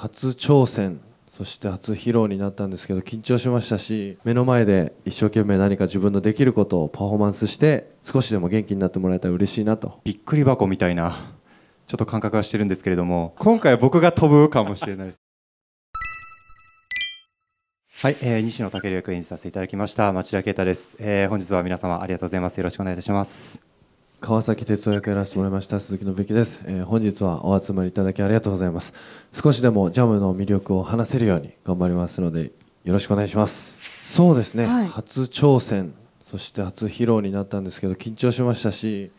初挑戦そして初披露になったんですけど緊張しましたし目の前で一生懸命何か自分のできることをパフォーマンスして少しでも元気になってもらえたら嬉しいなとびっくり箱みたいなちょっと感覚はしてるんですけれども今回は僕が飛ぶかもしれないですはい、えー、西野武役演じさせていただきました町田啓太です、えー、本日は皆様ありがとうございますよろしくお願いいたします川崎哲也やらせてもらいました鈴木伸之です、えー、本日はお集まりいただきありがとうございます少しでもジャムの魅力を話せるように頑張りますのでよろしくお願いしますそうですね、はい、初挑戦そして初披露になったんですけど緊張しましたし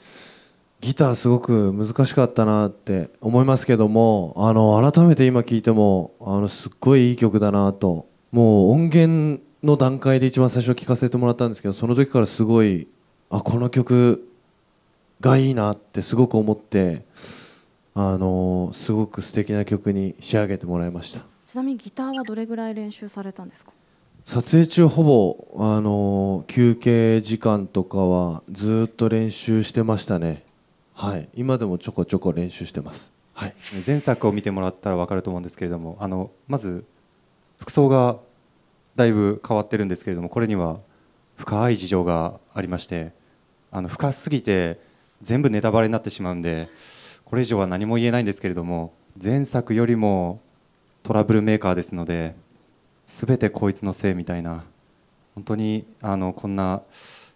ギターすごく難しかったなって思いますけどもあの改めて今聴いてもあのすっごいいい曲だなともう音源の段階で一番最初聴かせてもらったんですけどその時からすごいあこの曲がいいなってすごく思ってあのすごく素敵な曲に仕上げてもらいましたちなみにギターはどれぐらい練習されたんですか撮影中ほぼあの休憩時間とかはずっと練習してましたねはい今でもちょこちょこ練習してますはい、前作を見てもらったら分かると思うんですけれどもあのまず服装がだいぶ変わってるんですけれどもこれには深い事情がありましてあの深すぎて全部ネタバレになってしまうんでこれ以上は何も言えないんですけれども前作よりもトラブルメーカーですので全てこいつのせいみたいな本当にあのこんな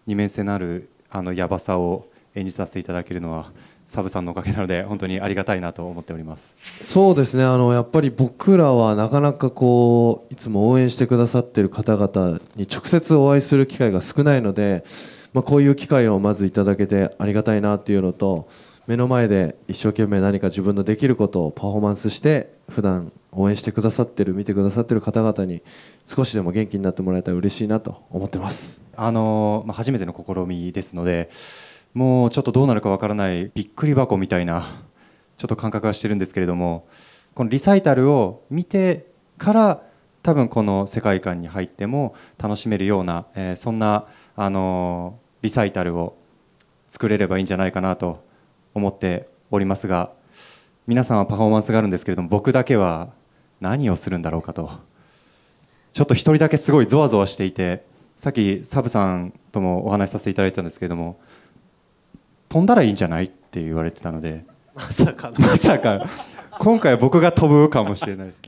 二面性のあるあのやばさを演じさせていただけるのはサブさんのおかげなので本当にありがたいなと思っておりますそうですねあのやっぱり僕らはなかなかこういつも応援してくださってる方々に直接お会いする機会が少ないのでこういう機会をまずいただけてありがたいなっていうのと目の前で一生懸命何か自分のできることをパフォーマンスして普段応援してくださってる見てくださってる方々に少しでも元気になってもらえたら嬉しいなと思ってますあの、まあ、初めての試みですのでもうちょっとどうなるかわからないびっくり箱みたいなちょっと感覚はしてるんですけれどもこのリサイタルを見てから多分この世界観に入っても楽しめるような、えー、そんなあのリサイタルを作れればいいんじゃないかなと思っておりますが皆さんはパフォーマンスがあるんですけれども僕だけは何をするんだろうかとちょっと1人だけすごいぞわぞわしていてさっきサブさんともお話しさせていただいたんですけれども飛んだらいいんじゃないって言われてたのでまさかまさか今回は僕が飛ぶかもしれないです。